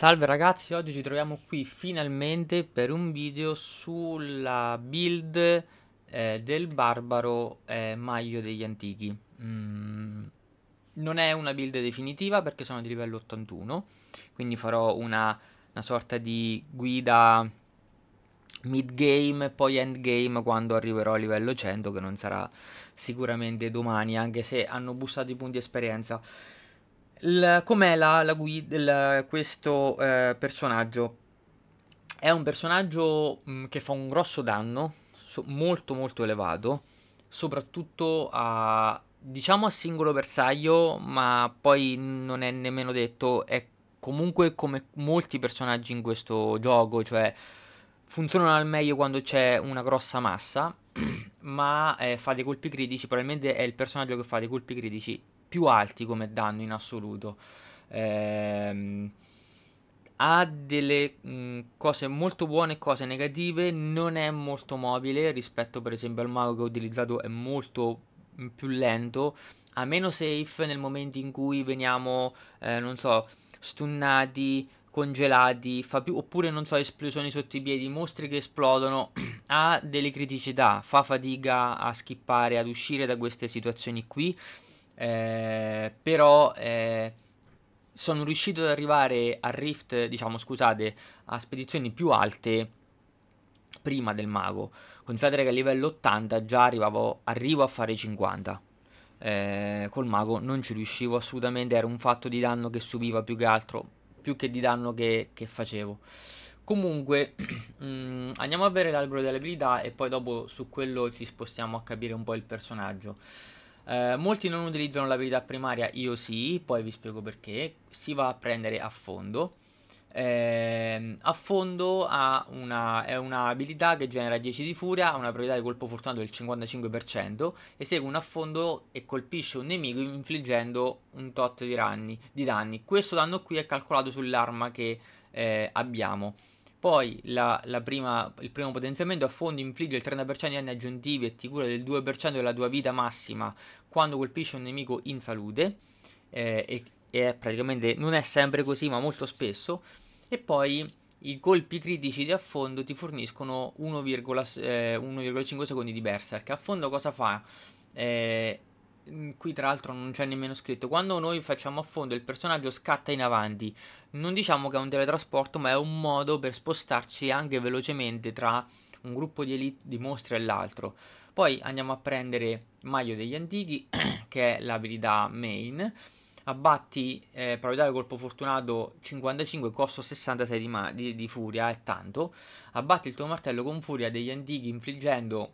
Salve ragazzi, oggi ci troviamo qui finalmente per un video sulla build eh, del barbaro eh, maglio degli antichi. Mm, non è una build definitiva perché sono di livello 81, quindi farò una, una sorta di guida mid game e poi end game quando arriverò a livello 100 che non sarà sicuramente domani anche se hanno bussato i punti esperienza com'è la, la guida, il, questo eh, personaggio? È un personaggio mh, mm, che fa un grosso danno, so, molto molto elevato, soprattutto a, diciamo a singolo bersaglio, ma poi non è nemmeno detto, è comunque come molti personaggi in questo gioco, cioè funzionano al meglio quando c'è una grossa massa, ma eh, fa dei colpi critici, probabilmente è il personaggio che fa dei colpi critici più alti come danno in assoluto. Ehm, ha delle mh, mm, cose molto buone e cose negative, non è molto mobile rispetto per esempio al mago che ho utilizzato è molto mh, mm, più lento, ha meno safe nel momento in cui veniamo, eh, non so, stunnati, congelati, fa più, oppure non so, esplosioni sotto i piedi, mostri che esplodono, ha delle criticità, fa fatica a skippare, ad uscire da queste situazioni qui eh, però eh, sono riuscito ad arrivare a rift, diciamo scusate, a spedizioni più alte prima del mago. Considerate che a livello 80 già arrivavo, arrivo a fare 50. Eh, col mago non ci riuscivo assolutamente, era un fatto di danno che subiva più che altro, più che di danno che, che facevo. Comunque mm, andiamo a vedere l'albero delle abilità e poi dopo su quello ci spostiamo a capire un po' il personaggio. Eh, molti non utilizzano l'abilità primaria, io sì, poi vi spiego perché. Si va a prendere a fondo. Eh, a fondo ha una, è un'abilità che genera 10 di furia, ha una probabilità di colpo fortunato del 55% e segue un affondo e colpisce un nemico infliggendo un tot di, ranni, di danni. Questo danno qui è calcolato sull'arma che eh, abbiamo. Poi la, la prima, il primo potenziamento a fondo infligge il 30% di danni aggiuntivi e ti cura del 2% della tua vita massima quando colpisce un nemico in salute. Eh, e, e praticamente non è sempre così, ma molto spesso. E poi i colpi critici di affondo ti forniscono 1,5 eh, secondi di berserk. fondo cosa fa? Eh, qui tra l'altro non c'è nemmeno scritto, quando noi facciamo a fondo il personaggio scatta in avanti, non diciamo che è un teletrasporto ma è un modo per spostarci anche velocemente tra un gruppo di elite di mostri e l'altro. Poi andiamo a prendere Maglio degli Antichi che è l'abilità main, abbatti eh, probabilità del colpo fortunato 55 costo 66 di, di, di furia è tanto abbatti il tuo martello con furia degli antichi infliggendo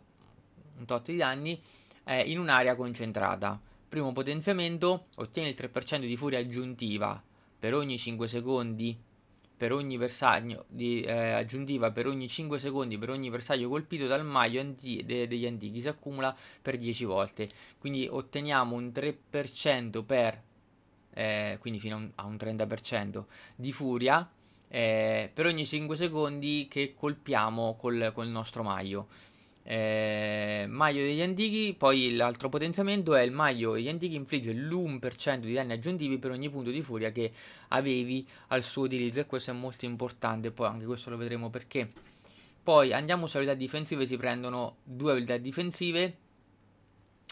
un tot di danni è eh, in un'area concentrata. Primo potenziamento, ottiene il 3% di furia aggiuntiva per ogni 5 secondi per ogni bersaglio di, eh, aggiuntiva per ogni 5 secondi per ogni bersaglio colpito dal maglio anti- de- degli antichi si accumula per 10 volte quindi otteniamo un 3% per eh, quindi fino a un, a un, 30% di furia eh, per ogni 5 secondi che colpiamo col, col nostro maglio eh, Maglio degli antichi, poi l'altro potenziamento è il maglio degli antichi infligge l'1% di danni aggiuntivi per ogni punto di furia che avevi al suo utilizzo e questo è molto importante, poi anche questo lo vedremo perché. Poi andiamo sulle abilità difensive, si prendono due abilità difensive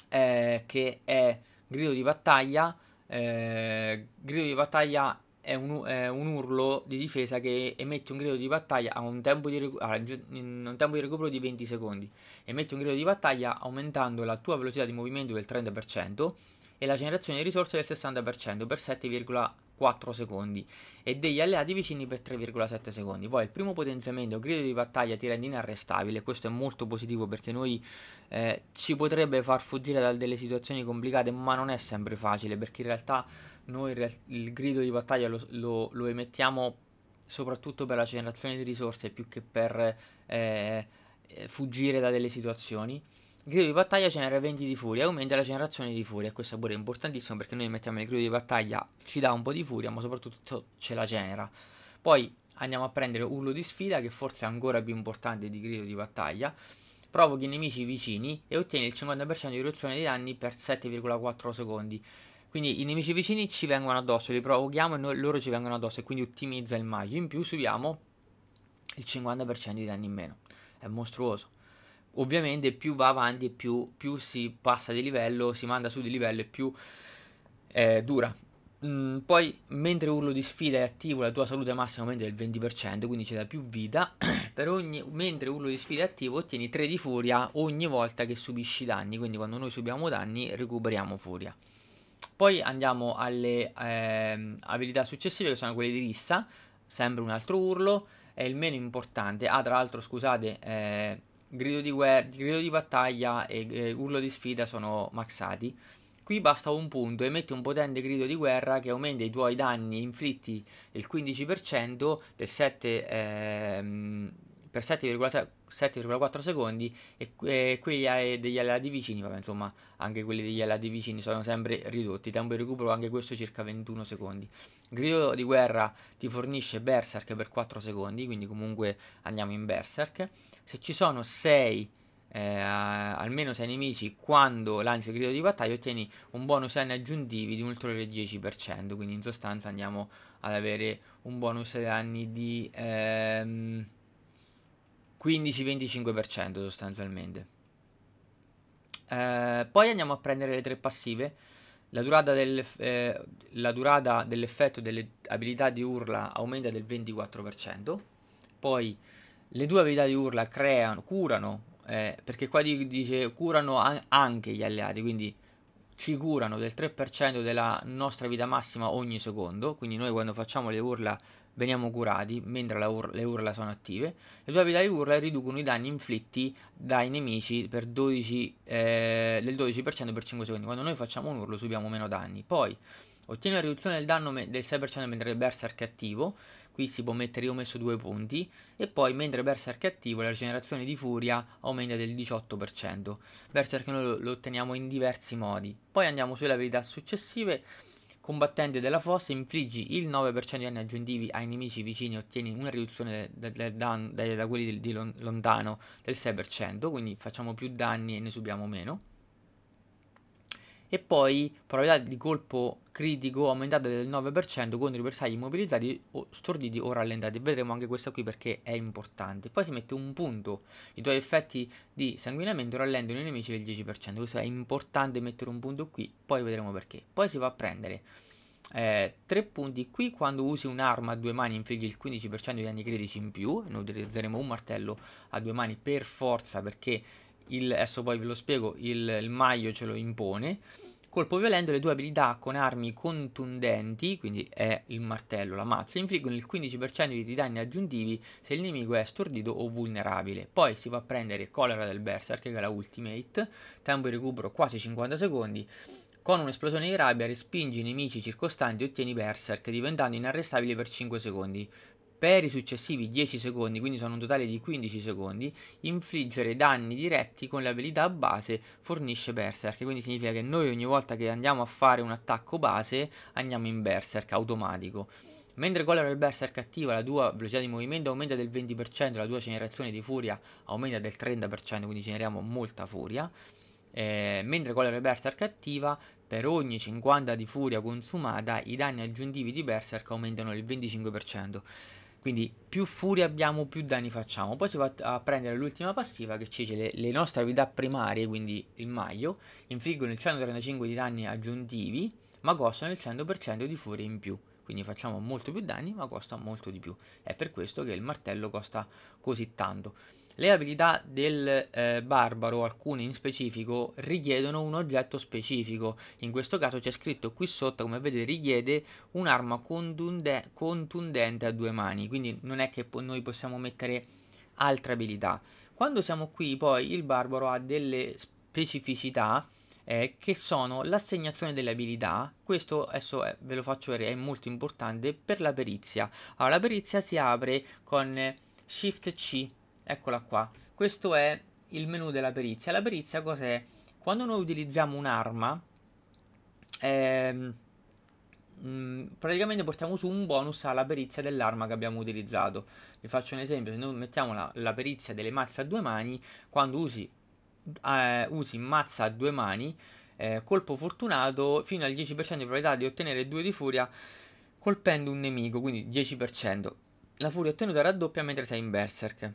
eh, che è grido di battaglia, eh, grido di battaglia è un, è un, urlo di difesa che emette un grido di battaglia a un tempo di, recu- ah, un tempo di recupero di 20 secondi. Emette un grido di battaglia aumentando la tua velocità di movimento del 30% e la generazione di risorse del 60% per 7,4 secondi e degli alleati vicini per 3,7 secondi. Poi il primo potenziamento, grido di battaglia, ti rende inarrestabile. Questo è molto positivo perché noi eh, ci potrebbe far fuggire da delle situazioni complicate, ma non è sempre facile perché in realtà noi il grido di battaglia lo, lo, lo, emettiamo soprattutto per la generazione di risorse più che per eh, eh fuggire da delle situazioni. Il grido di battaglia genera 20 di furia, aumenta la generazione di furia, questo pure è importantissimo perché noi mettiamo il grido di battaglia, ci dà un po' di furia, ma soprattutto ce la genera. Poi andiamo a prendere urlo di sfida, che forse è ancora più importante di grido di battaglia. Provochi nemici vicini e ottieni il 50% di riduzione dei danni per 7,4 secondi. Quindi i nemici vicini ci vengono addosso, li provochiamo e noi, loro ci vengono addosso e quindi ottimizza il maglio. In più subiamo il 50% di danni in meno. È mostruoso. Ovviamente più va avanti più, più si passa di livello, si manda su di livello e più eh, dura. Mm, poi mentre urlo di sfida è attivo la tua salute massima aumenta del 20% quindi ci dà più vita ogni, mentre urlo di sfida è attivo ottieni 3 di furia ogni volta che subisci danni quindi quando noi subiamo danni recuperiamo furia poi andiamo alle eh, abilità successive che sono quelle di rissa, sempre un altro urlo, è il meno importante. Ah, tra l'altro, scusate, eh, grido, di guerra, grido di battaglia e eh, urlo di sfida sono maxati. Qui basta un punto, emetti un potente grido di guerra che aumenta i tuoi danni inflitti del 15%, del 7% eh, per 7,4 secondi e, e quelli degli alleati vicini, vabbè insomma anche quelli degli alleati vicini sono sempre ridotti, tempo di recupero anche questo circa 21 secondi. Grido di guerra ti fornisce Berserk per 4 secondi, quindi comunque andiamo in Berserk. Se ci sono 6 eh, almeno 6 nemici quando lanci il grido di battaglia ottieni un bonus N aggiuntivi di un ulteriore 10% quindi in sostanza andiamo ad avere un bonus danni di ehm, 15-25% sostanzialmente. Eh, poi andiamo a prendere le tre passive. La durata, dell'eff- eh, la durata dell'effetto delle abilità di urla aumenta del 24%. Poi le due abilità di urla creano, curano, eh, perché qua dice curano an- anche gli alleati, quindi ci curano del 3% della nostra vita massima ogni secondo, quindi noi quando facciamo le urla veniamo curati mentre ur- le urla sono attive. Le tue abilità di urla riducono i danni inflitti dai nemici 12, eh, del 12% per 5 secondi. Quando noi facciamo un urlo subiamo meno danni. Poi ottiene una riduzione del danno me- del 6% mentre il berserk è attivo. Qui si può mettere, io ho messo due punti. E poi mentre berserk è attivo la generazione di furia aumenta del 18%. Berserk noi lo, lo otteniamo in diversi modi. Poi andiamo sulle abilità successive combattente della fossa infliggi il 9% di danni aggiuntivi ai nemici vicini e ottieni una riduzione del de, da, da quelli di, di lontano del 6%, quindi facciamo più danni e ne subiamo meno e poi probabilità di colpo critico aumentata del 9% contro i bersagli immobilizzati o storditi o rallentati. Vedremo anche questa qui perché è importante. Poi si mette un punto, i tuoi effetti di sanguinamento rallentano i nemici del 10%. Questo è importante mettere un punto qui, poi vedremo perché. Poi si va a prendere eh, 3 punti qui quando usi un'arma a due mani infliggi il 15% di danni critici in più noi utilizzeremo un martello a due mani per forza perché il, adesso poi ve lo spiego, il, il maglio ce lo impone. Colpo violento, le due abilità con armi contundenti, quindi è il martello, la mazza, infliggono il 15% di danni aggiuntivi se il nemico è stordito o vulnerabile. Poi si va a prendere Colera del Berserk, che è la ultimate, tempo di recupero quasi 50 secondi. Con un'esplosione di rabbia respingi i nemici circostanti e ottieni Berserk, diventando inarrestabile per 5 secondi per i successivi 10 secondi, quindi sono un totale di 15 secondi, infliggere danni diretti con le abilità base fornisce berserk, quindi significa che noi ogni volta che andiamo a fare un attacco base andiamo in berserk automatico. Mentre Collera del Berserk attiva la tua velocità di movimento aumenta del 20%, la tua generazione di furia aumenta del 30%, quindi generiamo molta furia. Eh, mentre con la Berserk attiva, per ogni 50 di furia consumata i danni aggiuntivi di Berserk aumentano del 25%. Quindi più furia abbiamo, più danni facciamo. Poi si va a prendere l'ultima passiva che ci dice le, le nostre abilità primarie, quindi il maglio, infliggono il 135 di danni aggiuntivi, ma costano il 100% di furia in più quindi facciamo molto più danni ma costa molto di più è per questo che il martello costa così tanto le abilità del eh, barbaro, alcune in specifico, richiedono un oggetto specifico. In questo caso c'è scritto qui sotto, come vedete, richiede un'arma contunde contundente a due mani. Quindi non è che po noi possiamo mettere altre abilità. Quando siamo qui, poi, il barbaro ha delle specificità eh, che sono l'assegnazione delle abilità. Questo adesso eh, ve lo faccio vedere, è molto importante per la perizia. Allora, la perizia si apre con eh, Shift C Eccola qua. Questo è il menu della perizia. La perizia cos'è? Quando noi utilizziamo un'arma, ehm, mm, praticamente portiamo su un bonus alla perizia dell'arma che abbiamo utilizzato. Vi faccio un esempio, se noi mettiamo la, la perizia delle mazze a due mani, quando usi, eh, usi mazza a due mani, eh, colpo fortunato, fino al 10% di probabilità di ottenere due di furia colpendo un nemico, quindi 10%. La furia ottenuta raddoppia mentre sei in berserk.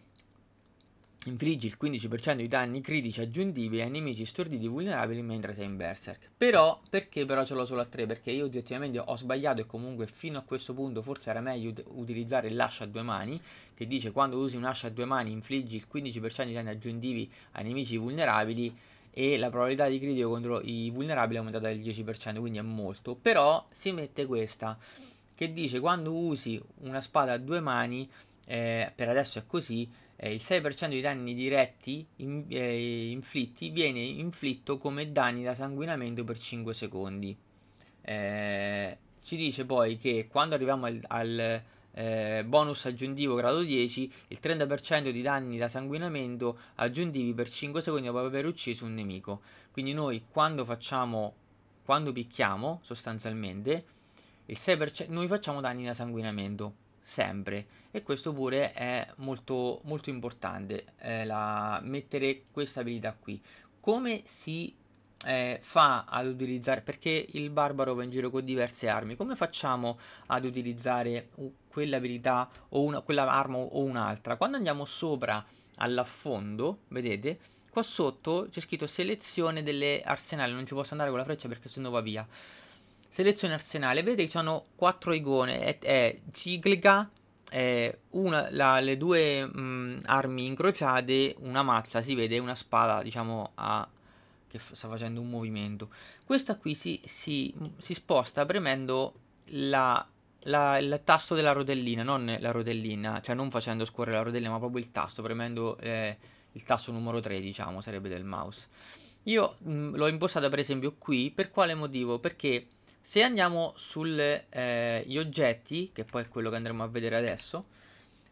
Infliggi il 15% di danni critici aggiuntivi ai nemici storditi vulnerabili mentre sei in berserk. Però, perché però ce l'ho solo a 3? Perché io oggettivamente ho sbagliato e comunque fino a questo punto forse era meglio utilizzare l'ascia a due mani, che dice quando usi un'ascia a due mani infliggi il 15% di danni aggiuntivi ai nemici vulnerabili e la probabilità di critico contro i vulnerabili è aumentata del 10%, quindi è molto. Però si mette questa, che dice quando usi una spada a due mani, eh, per adesso è così, eh, il 6% dei danni diretti in, eh, inflitti viene inflitto come danni da sanguinamento per 5 secondi. Eh, ci dice poi che quando arriviamo al, al eh, bonus aggiuntivo grado 10, il 30% di danni da sanguinamento aggiuntivi per 5 secondi dopo aver ucciso un nemico. Quindi noi quando facciamo, quando picchiamo sostanzialmente, il 6% noi facciamo danni da sanguinamento sempre e questo pure è molto molto importante eh, la, mettere questa abilità qui come si eh, fa ad utilizzare perché il barbaro va in giro con diverse armi come facciamo ad utilizzare quell'abilità o una, quella arma o un'altra quando andiamo sopra all'affondo vedete qua sotto c'è scritto selezione delle arsenali non ci posso andare con la freccia perché sennò va via Selezione arsenale, vedete ci sono quattro icone, è, è ciclica, è una, la, le due mh, armi incrociate, una mazza, si vede una spada diciamo a, che sta facendo un movimento. Questa qui si, si, si sposta premendo la, la, il tasto della rotellina, non la rotellina, cioè non facendo scorrere la rotellina, ma proprio il tasto, premendo eh, il tasto numero 3 diciamo, sarebbe del mouse. Io l'ho impostata per esempio qui, per quale motivo? Perché se andiamo sugli eh, oggetti, che poi è quello che andremo a vedere adesso,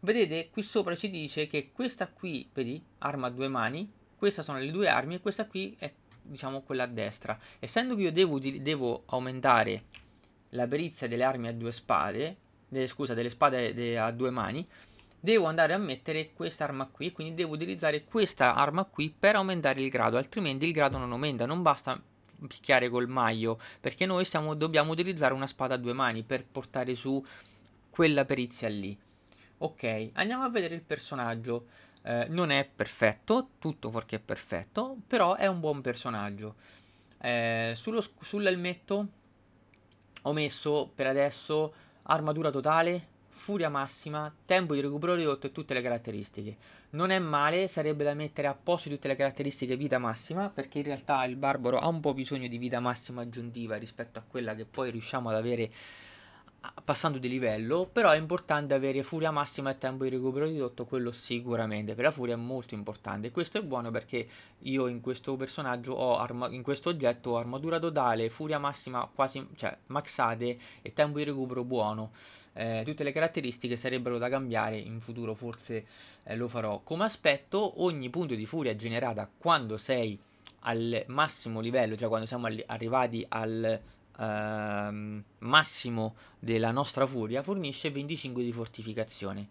vedete qui sopra ci dice che questa qui, vedi, arma a due mani, queste sono le due armi e questa qui è diciamo quella a destra. Essendo che io devo, devo aumentare la perizia delle armi a due spade, delle, scusa, delle spade de, a due mani, devo andare a mettere questa arma qui, quindi devo utilizzare questa arma qui per aumentare il grado, altrimenti il grado non aumenta, non basta picchiare col maglio, perché noi stiamo, dobbiamo utilizzare una spada a due mani per portare su quella perizia lì. Ok, andiamo a vedere il personaggio. Eh, non è perfetto, tutto fuorché perfetto, però è un buon personaggio. Eh, sullo, sull'elmetto ho messo per adesso armatura totale, furia massima, tempo di recupero ridotto e tutte le caratteristiche. Non è male, sarebbe da mettere a posto tutte le caratteristiche vita massima, perché in realtà il barbaro ha un po' bisogno di vita massima aggiuntiva rispetto a quella che poi riusciamo ad avere passando di livello, però è importante avere furia massima e tempo di recupero ridotto, quello sicuramente, per la furia è molto importante. Questo è buono perché io in questo personaggio ho arma- in questo oggetto ho armatura totale, furia massima quasi, cioè maxate e tempo di recupero buono. Eh, tutte le caratteristiche sarebbero da cambiare in futuro, forse eh, lo farò. Come aspetto, ogni punto di furia generata quando sei al massimo livello, cioè quando siamo arri- arrivati al ehm, massimo della nostra furia fornisce 25 di fortificazione.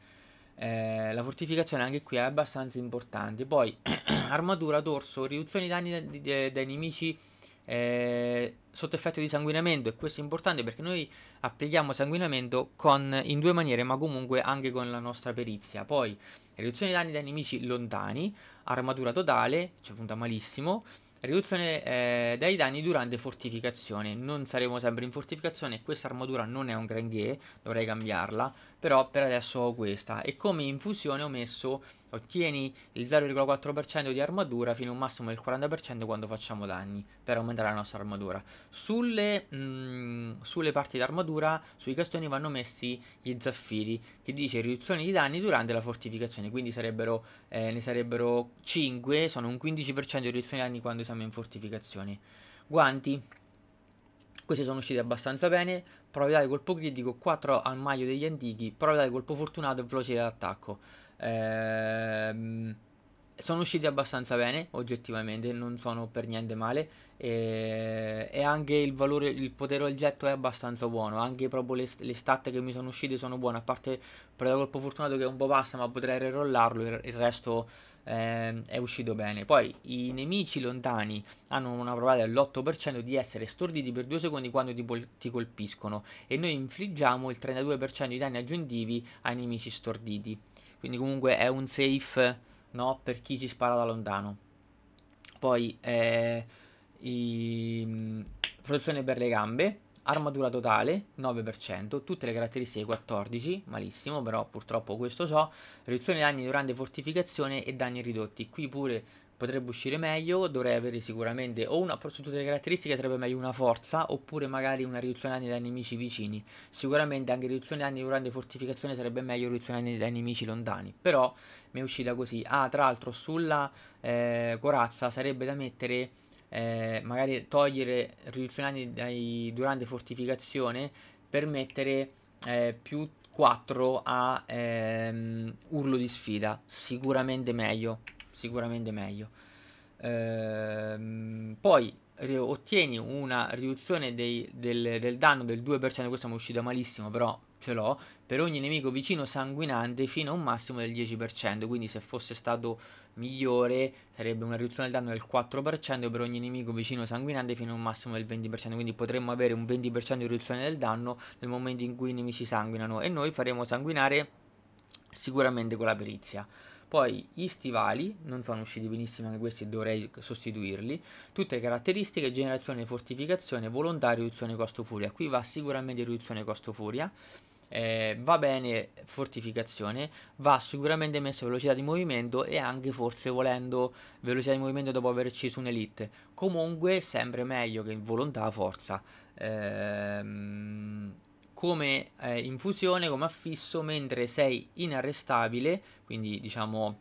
Eh, la fortificazione anche qui è abbastanza importante. Poi armatura, dorso, riduzione danni dai, dai, dai nemici eh, sotto effetto di sanguinamento. E questo è importante perché noi applichiamo sanguinamento con, in due maniere, ma comunque anche con la nostra perizia. Poi riduzione danni dai nemici lontani, armatura totale, ci cioè funta malissimo. Riduzione eh, dai danni durante fortificazione. Non saremo sempre in fortificazione. Questa armatura non è un granché. Dovrei cambiarla però per adesso ho questa e come infusione ho messo ottieni il 0,4% di armatura fino a un massimo del 40% quando facciamo danni per aumentare la nostra armatura sulle, mh, mm, sulle parti d'armatura sui castoni vanno messi gli zaffiri che dice riduzione di danni durante la fortificazione quindi sarebbero, eh, ne sarebbero 5 sono un 15% di riduzione di danni quando siamo in fortificazione guanti questi sono usciti abbastanza bene probabilità di colpo critico, 4 al maglio degli antichi, probabilità di colpo fortunato e velocità d'attacco. Ehm, sono usciti abbastanza bene, oggettivamente, non sono per niente male. E, e anche il valore, il potere oggetto è abbastanza buono. Anche proprio le, le stat che mi sono uscite sono buone. A parte per colpo fortunato che è un po' bassa ma potrei rerollarlo. Il, il resto eh, è uscito bene. Poi i nemici lontani hanno una probabilità dell'8% di essere storditi per 2 secondi quando ti, ti colpiscono e noi infliggiamo il 32% di danni aggiuntivi ai nemici storditi. Quindi comunque è un safe no, per chi ci spara da lontano. Poi eh, i, mm, protezione per le gambe armatura totale 9%, tutte le caratteristiche 14, malissimo, però purtroppo questo so, riduzione danni durante fortificazione e danni ridotti, qui pure potrebbe uscire meglio, dovrei avere sicuramente o una, su tutte le caratteristiche sarebbe meglio una forza, oppure magari una riduzione danni dai nemici vicini, sicuramente anche riduzione danni durante fortificazione sarebbe meglio riduzione danni dai nemici lontani, però mi è uscita così, ah tra l'altro sulla eh, corazza sarebbe da mettere eh, magari togliere riduzionanti dai, durante fortificazione per mettere eh, più 4 a ehm, urlo di sfida sicuramente meglio sicuramente meglio ehm, poi ottieni una riduzione dei, del, del, danno del 2%, questa mi è uscita malissimo, però ce l'ho, per ogni nemico vicino sanguinante fino a un massimo del 10%, quindi se fosse stato migliore sarebbe una riduzione del danno del 4% per ogni nemico vicino sanguinante fino a un massimo del 20%, quindi potremmo avere un 20% di riduzione del danno nel momento in cui i nemici sanguinano e noi faremo sanguinare sicuramente con la perizia. Poi gli stivali, non sono usciti benissimo anche questi, dovrei sostituirli. Tutte caratteristiche, generazione, fortificazione, volontà, riduzione costo furia. Qui va sicuramente riduzione costo furia. Eh, va bene fortificazione, va sicuramente messo velocità di movimento e anche forse volendo velocità di movimento dopo aver ucciso un'elite. Comunque sempre meglio che volontà forza. Ehm, come eh, infusione, come affisso, mentre sei inarrestabile, quindi diciamo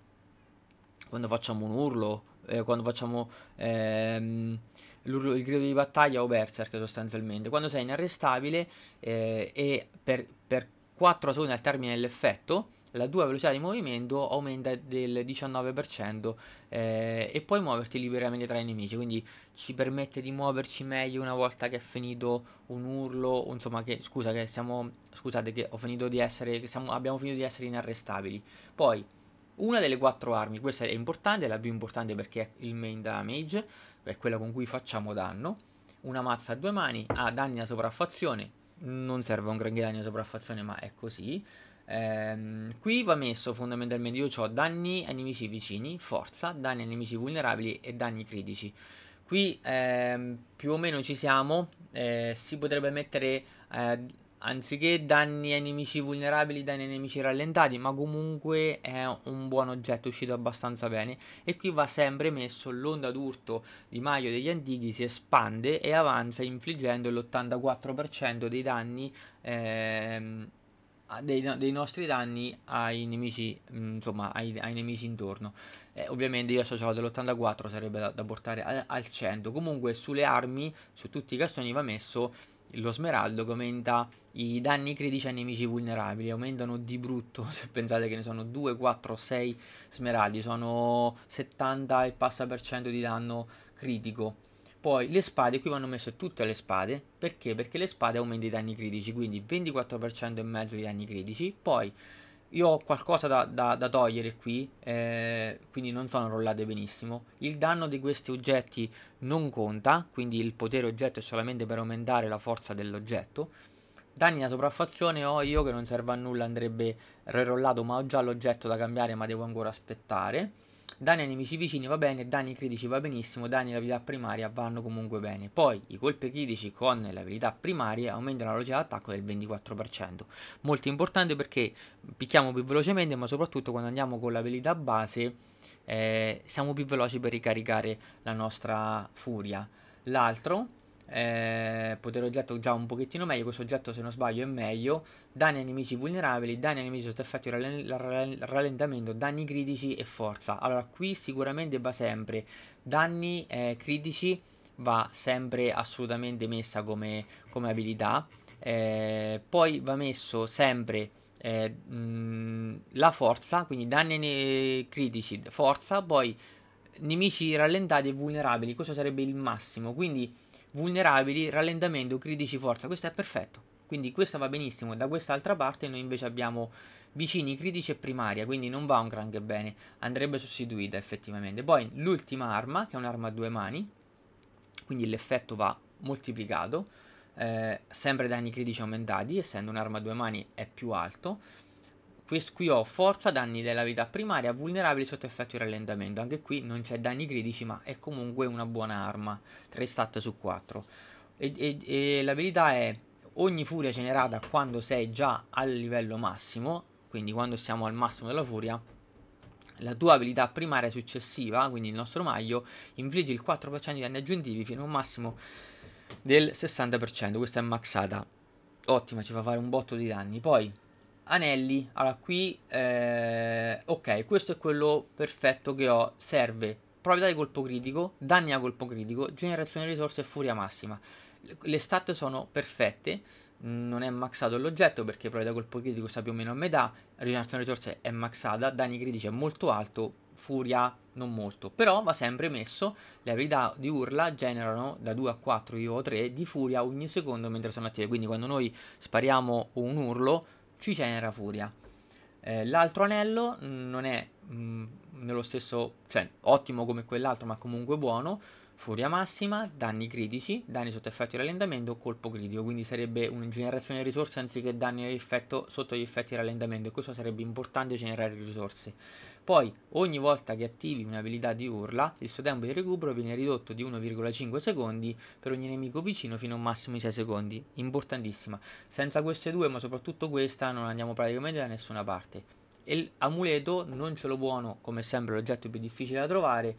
quando facciamo un urlo, eh, quando facciamo ehm, il grido di battaglia o berserk sostanzialmente, quando sei inarrestabile eh, e per, per 4 secondi al termine dell'effetto, la tua velocità di movimento aumenta del 19% eh, e puoi muoverti liberamente tra i nemici, quindi ci permette di muoverci meglio una volta che è finito un urlo, insomma che scusa che siamo scusate che ho finito di essere che siamo, abbiamo finito di essere inarrestabili. Poi una delle quattro armi, questa è importante, è la più importante perché è il main damage, è quella con cui facciamo danno. Una mazza a due mani ha danni da sopraffazione, non serve un granché danno da sopraffazione ma è così Ehm, qui va messo fondamentalmente, io ho danni a nemici vicini, forza, danni a nemici vulnerabili e danni critici. Qui ehm, più o meno ci siamo, eh, si potrebbe mettere eh, anziché danni ai nemici vulnerabili, danni ai nemici rallentati, ma comunque è un buon oggetto uscito abbastanza bene. E qui va sempre messo l'onda d'urto di Maio degli Antichi, si espande e avanza infliggendo l'84% dei danni ehm, dei, dei, nostri danni ai nemici, mm, insomma, ai, ai nemici intorno. Eh, ovviamente io associavo dell'84 sarebbe da, da portare al, al, 100. Comunque sulle armi, su tutti i castoni va messo lo smeraldo che aumenta i danni critici ai nemici vulnerabili, aumentano di brutto, se pensate che ne sono 2, 4, 6 smeraldi, sono 70 e passa per cento di danno critico poi le spade, qui vanno messe tutte le spade, perché? Perché le spade aumentano i danni critici, quindi 24% e mezzo di danni critici. Poi io ho qualcosa da, da, da togliere qui, eh, quindi non sono rollate benissimo. Il danno di questi oggetti non conta, quindi il potere oggetto è solamente per aumentare la forza dell'oggetto. Danni da sopraffazione ho oh, io che non serve a nulla, andrebbe rerollato, ma ho già l'oggetto da cambiare, ma devo ancora aspettare. Dani ai nemici vicini va bene, danni critici va benissimo, danni all'abilità primaria vanno comunque bene. Poi i colpi critici con le abilità primarie aumentano la velocità d'attacco del 24%. Molto importante perché picchiamo più velocemente, ma soprattutto quando andiamo con l'abilità base eh, siamo più veloci per ricaricare la nostra furia. L'altro eh, potere oggetto già un pochettino meglio, questo oggetto se non sbaglio è meglio, danni ai nemici vulnerabili, danni ai nemici sotto effetto di rallentamento, danni critici e forza. Allora qui sicuramente va sempre, danni eh, critici va sempre assolutamente messa come, come abilità, eh, poi va messo sempre... Eh, mh, la forza quindi danni critici forza poi nemici rallentati e vulnerabili questo sarebbe il massimo quindi vulnerabili, rallentamento, critici, forza. Questo è perfetto. Quindi questa va benissimo. Da quest'altra parte noi invece abbiamo vicini, critici e primaria. Quindi non va un granché bene. Andrebbe sostituita effettivamente. Poi l'ultima arma, che è un'arma a due mani. Quindi l'effetto va moltiplicato. Eh, sempre danni critici aumentati, essendo un'arma a due mani è più alto Qui, ho forza, danni della vita primaria, vulnerabili sotto effetto di rallentamento. Anche qui non c'è danni critici, ma è comunque una buona arma. 3 stat su 4. E, e, e l'abilità è ogni furia generata quando sei già al livello massimo, quindi quando siamo al massimo della furia, la tua abilità primaria successiva, quindi il nostro maglio, infligge il 4% di danni aggiuntivi fino a un massimo del 60%. Questa è maxata. Ottima, ci fa fare un botto di danni. Poi anelli allora qui eh, ok questo è quello perfetto che ho serve probabilità di colpo critico danni a colpo critico generazione di risorse e furia massima le stat sono perfette non è maxato l'oggetto perché probabilità di colpo critico sta più o meno a metà generazione di risorse è maxata danni critici è molto alto furia non molto però va sempre messo le abilità di urla generano da 2 a 4 io ho 3 di furia ogni secondo mentre sono attive quindi quando noi spariamo un urlo Qui c'è furia. Eh, l'altro anello non è mh, mm, nello stesso, cioè ottimo come quell'altro, ma comunque buono furia massima, danni critici, danni sotto effetto di rallentamento, colpo critico, quindi sarebbe una generazione di risorse anziché danni effetto, sotto gli effetti di rallentamento e questo sarebbe importante generare risorse. Poi ogni volta che attivi un'abilità di urla il suo tempo di recupero viene ridotto di 1,5 secondi per ogni nemico vicino fino a un massimo di 6 secondi, importantissima. Senza queste due ma soprattutto questa non andiamo praticamente da nessuna parte. E l'amuleto non ce lo buono, come sempre l'oggetto più difficile da trovare,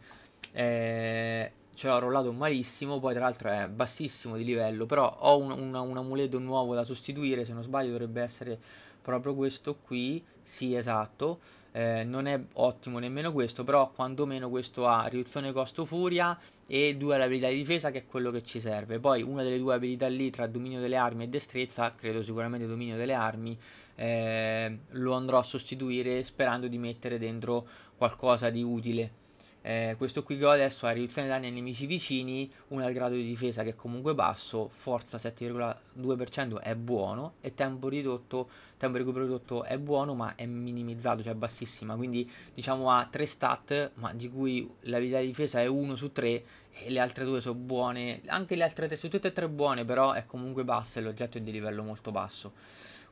eh, ce l'ho rollato malissimo, poi tra l'altro è bassissimo di livello, però ho un, un, un amuleto nuovo da sostituire, se non sbaglio dovrebbe essere proprio questo qui, sì esatto, eh, non è ottimo nemmeno questo, però quantomeno questo ha riduzione costo furia e due abilità di difesa che è quello che ci serve. Poi una delle due abilità lì tra dominio delle armi e destrezza, credo sicuramente dominio delle armi, eh, lo andrò a sostituire sperando di mettere dentro qualcosa di utile eh, questo qui che ho adesso ha riduzione danni ai nemici vicini, 1 al grado di difesa che è comunque basso, forza 7,2% è buono e tempo ridotto, tempo recupero ridotto è buono ma è minimizzato, cioè bassissima, quindi diciamo ha 3 stat ma di cui la vita di difesa è 1 su 3 e le altre due sono buone, anche le altre 3 sono tutte e tre buone però è comunque bassa e l'oggetto è di livello molto basso.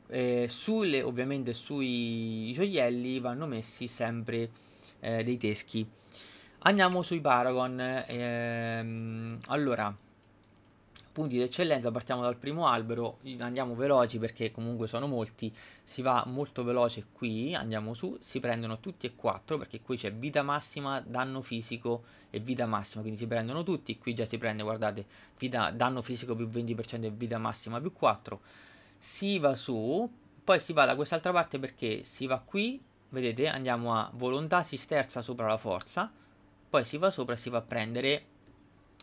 Eh, sulle, ovviamente sui gioielli vanno messi sempre eh, dei teschi Andiamo sui Paragon. Ehm, allora, punti d'eccellenza, partiamo dal primo albero, andiamo veloci perché comunque sono molti, si va molto veloce qui, andiamo su, si prendono tutti e quattro perché qui c'è vita massima, danno fisico e vita massima, quindi si prendono tutti, qui già si prende, guardate, vita, danno fisico più 20% e vita massima più 4, si va su, poi si va da quest'altra parte perché si va qui, vedete, andiamo a volontà, si sterza sopra la forza, poi si va sopra e si va a prendere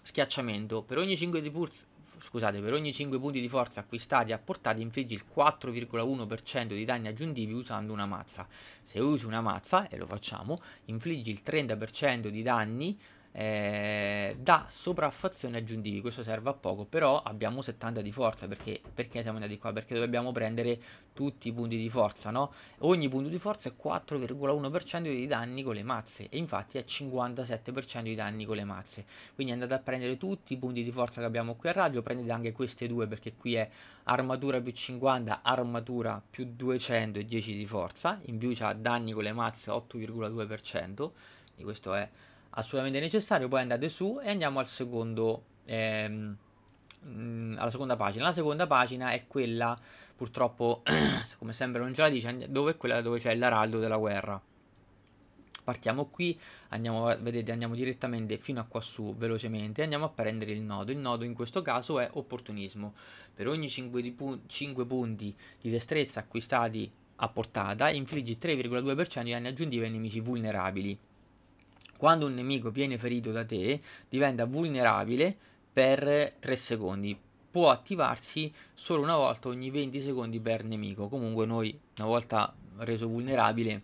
schiacciamento. Per ogni 5 di forza, scusate, per ogni 5 punti di forza acquistati e apportati infliggi il 4,1% di danni aggiuntivi usando una mazza. Se usi una mazza, e lo facciamo, infliggi il 30% di danni eh, da sopraffazione aggiuntivi. Questo serve a poco, però abbiamo 70 di forza. Perché, perché siamo andati qua? Perché dobbiamo prendere tutti i punti di forza, no? Ogni punto di forza è 4,1% di danni con le mazze. E infatti è 57% di danni con le mazze. Quindi andate a prendere tutti i punti di forza che abbiamo qui a raggio. Prendete anche queste due perché qui è armatura più 50, armatura più 210 di forza. In più c'ha danni con le mazze 8,2%. Quindi questo è assolutamente necessario. Poi andate su e andiamo al secondo, ehm, mm, alla seconda pagina. La seconda pagina è quella, purtroppo, come sempre non ce la dice, dove è quella dove c'è l'araldo della guerra. Partiamo qui, andiamo, vedete, andiamo direttamente fino a quassù velocemente e andiamo a prendere il nodo. Il nodo in questo caso è opportunismo. Per ogni 5, pun 5 punti di destrezza acquistati a portata infliggi 3,2% di danni aggiuntivi ai nemici vulnerabili. Quando un nemico viene ferito da te, diventa vulnerabile per 3 secondi. Può attivarsi solo una volta ogni 20 secondi per nemico. Comunque noi, una volta reso vulnerabile,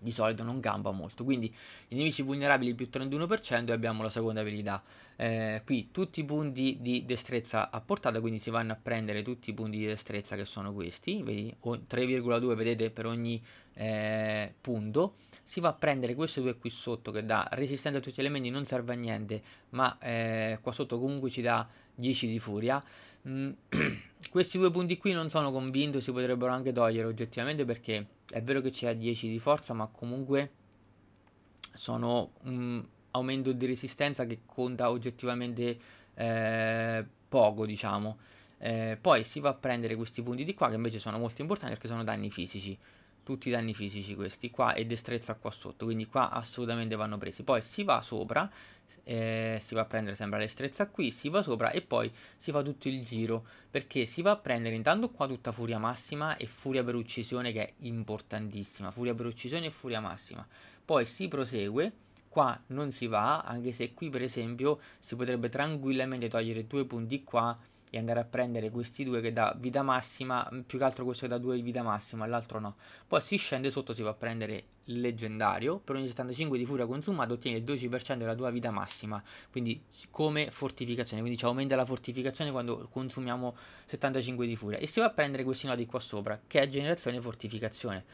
di solito non gamba molto. Quindi i nemici vulnerabili più 31% e abbiamo la seconda abilità. Eh, qui tutti i punti di destrezza a portata, quindi si vanno a prendere tutti i punti di destrezza che sono questi, 3,2 vedete per ogni eh, punto. Si va a prendere questi due qui sotto che dà resistenza a tutti gli elementi, non serve a niente, ma eh, qua sotto comunque ci dà 10 di furia. Mm, questi due punti qui non sono convinto, si potrebbero anche togliere oggettivamente perché è vero che c'è 10 di forza, ma comunque sono un aumento di resistenza che conta oggettivamente eh, poco, diciamo. Eh, poi si va a prendere questi punti di qua che invece sono molto importanti perché sono danni fisici tutti i danni fisici questi qua e destrezza qua sotto quindi qua assolutamente vanno presi poi si va sopra eh, si va a prendere sempre l'estrezza qui si va sopra e poi si fa tutto il giro perché si va a prendere intanto qua tutta furia massima e furia per uccisione che è importantissima furia per uccisione e furia massima poi si prosegue qua non si va anche se qui per esempio si potrebbe tranquillamente togliere due punti qua e andare a prendere questi due che da vita massima, più che altro questo che dà 2 di vita massima, l'altro no. Poi si scende sotto, si va a prendere il leggendario, per ogni 75 di furia consumata ottieni il 12% della tua vita massima, quindi come fortificazione, quindi ci aumenta la fortificazione quando consumiamo 75 di furia. E si va a prendere questi nodi qua sopra, che è generazione e fortificazione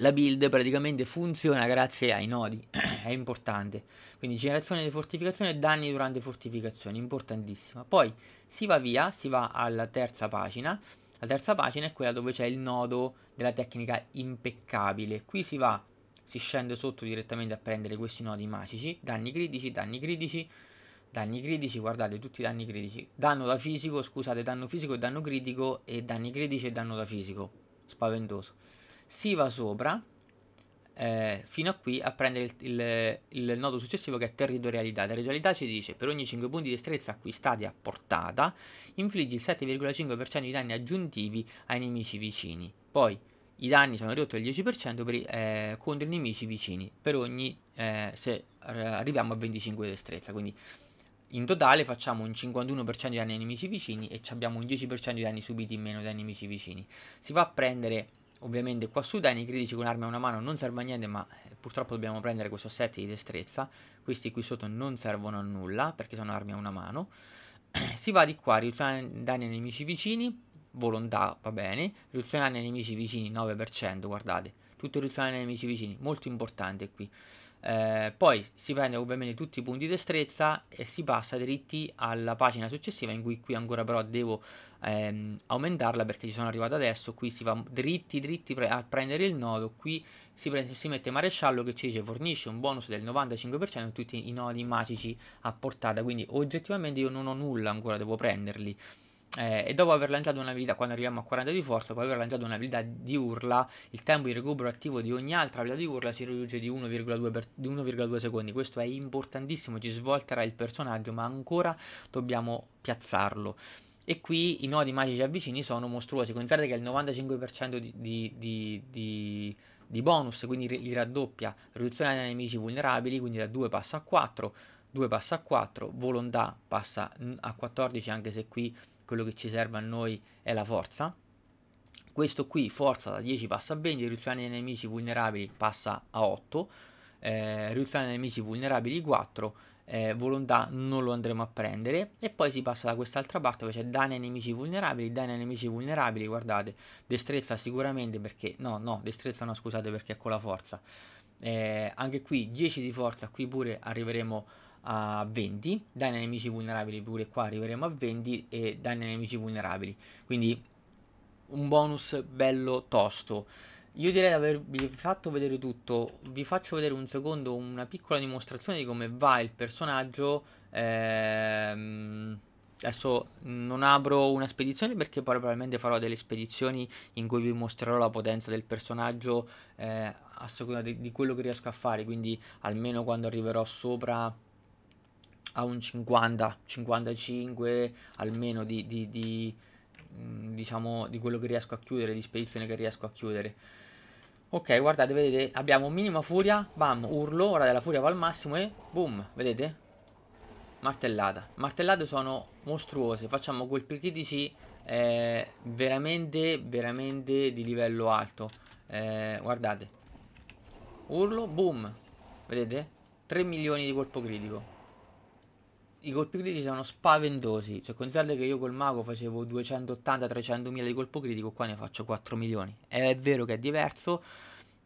la build praticamente funziona grazie ai nodi, è importante. Quindi generazione di fortificazione e danni durante fortificazione, importantissima. Poi si va via, si va alla terza pagina. La terza pagina è quella dove c'è il nodo della tecnica impeccabile. Qui si va, si scende sotto direttamente a prendere questi nodi magici, danni critici, danni critici, danni critici, guardate tutti i danni critici, danno da fisico, scusate, danno fisico e danno critico e danni critici e danno da fisico. Spaventoso si va sopra eh, fino a qui a prendere il, il, il, nodo successivo che è territorialità. Territorialità ci dice per ogni 5 punti di destrezza acquistati a portata infliggi il 7,5% di danni aggiuntivi ai nemici vicini. Poi i danni sono ridotti al 10% per, eh, contro i nemici vicini per ogni eh, se eh, arriviamo a 25 di destrezza. Quindi in totale facciamo un 51% di danni ai nemici vicini e abbiamo un 10% di danni subiti in meno dai nemici vicini. Si va a prendere Ovviamente qua su Dani critici con armi a una mano non serve a niente ma eh, purtroppo dobbiamo prendere questo set di destrezza. Questi qui sotto non servono a nulla perché sono armi a una mano. si va di qua, riduzione danni ai nemici vicini, volontà va bene, riduzione danni ai nemici vicini 9%, guardate. Tutto riduzione ai nemici vicini, molto importante qui. Eh, poi si prende ovviamente tutti i punti di destrezza e si passa dritti alla pagina successiva in cui qui ancora però devo ehm, aumentarla perché ci sono arrivato adesso. Qui si va dritti dritti pre a prendere il nodo, qui si, si, mette maresciallo che ci dice fornisce un bonus del 95% in tutti i nodi magici a portata, quindi oggettivamente io non ho nulla ancora, devo prenderli. Eh, e dopo aver lanciato una vita, quando arriviamo a 40 di forza, dopo aver lanciato una vita di urla, il tempo di recupero attivo di ogni altra vita di urla si riduce di 1,2 secondi. Questo è importantissimo, ci svolterà il personaggio, ma ancora dobbiamo piazzarlo. E qui i nodi magici avvicini sono mostruosi. Pensate che il 95% di, di, di, di di bonus, quindi li raddoppia, riduzione dei nemici vulnerabili, quindi da 2 passa a 4, 2 passa a 4, volontà passa a 14 anche se qui quello che ci serve a noi è la forza. Questo qui, forza da 10 passa a 20, riduzione dei nemici vulnerabili passa a 8, eh, riduzione dei nemici vulnerabili 4, eh, volontà non lo andremo a prendere e poi si passa da quest'altra parte dove c'è danni ai nemici vulnerabili danni ai nemici vulnerabili guardate destrezza sicuramente perché no no destrezza no scusate perché è con la forza eh, anche qui 10 di forza qui pure arriveremo a a 20, danni ai nemici vulnerabili pure qua arriveremo a 20 e danni ai nemici vulnerabili, quindi un bonus bello tosto. Io direi di avervi fatto vedere tutto, vi faccio vedere un secondo una piccola dimostrazione di come va il personaggio. Ehm, adesso non apro una spedizione perché poi probabilmente farò delle spedizioni in cui vi mostrerò la potenza del personaggio eh, a seconda di, di quello che riesco a fare, quindi almeno quando arriverò sopra a un 50, 55 almeno di, di, di, mm, diciamo, di quello che riesco a chiudere, di spedizione che riesco a chiudere. Ok, guardate, vedete, abbiamo minima furia, bam, urlo, ora della furia va al massimo e boom, vedete? Martellata. Martellate sono mostruose, facciamo colpi critici eh, veramente, veramente di livello alto. Eh, guardate. Urlo, boom, vedete? 3 milioni di colpo critico i colpi critici sono spaventosi. Cioè, considerate che io col mago facevo 280-300 mila di colpo critico, qua ne faccio 4 milioni. È vero che è diverso,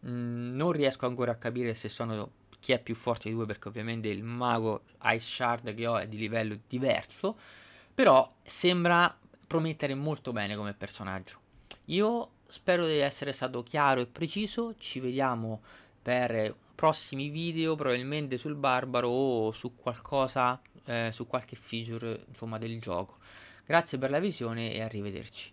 mm, non riesco ancora a capire se sono chi è più forte di due, perché ovviamente il mago Ice Shard che ho è di livello diverso, però sembra promettere molto bene come personaggio. Io spero di essere stato chiaro e preciso, ci vediamo per prossimi video, probabilmente sul Barbaro o su qualcosa eh, su qualche feature insomma, del gioco. Grazie per la visione e arrivederci.